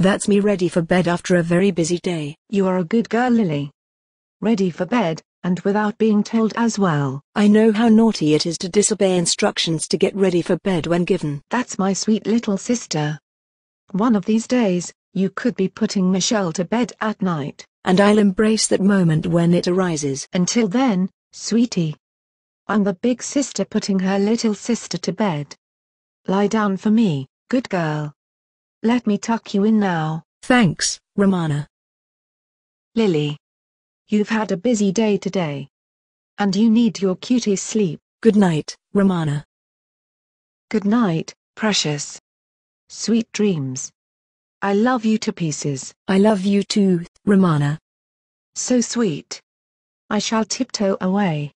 That's me ready for bed after a very busy day. You are a good girl Lily. Ready for bed, and without being told as well. I know how naughty it is to disobey instructions to get ready for bed when given. That's my sweet little sister. One of these days, you could be putting Michelle to bed at night. And I'll embrace that moment when it arises. Until then, sweetie. I'm the big sister putting her little sister to bed. Lie down for me, good girl. Let me tuck you in now. Thanks, Romana. Lily. You've had a busy day today. And you need your cutie sleep. Good night, Romana. Good night, precious. Sweet dreams. I love you to pieces. I love you too, Romana. So sweet. I shall tiptoe away.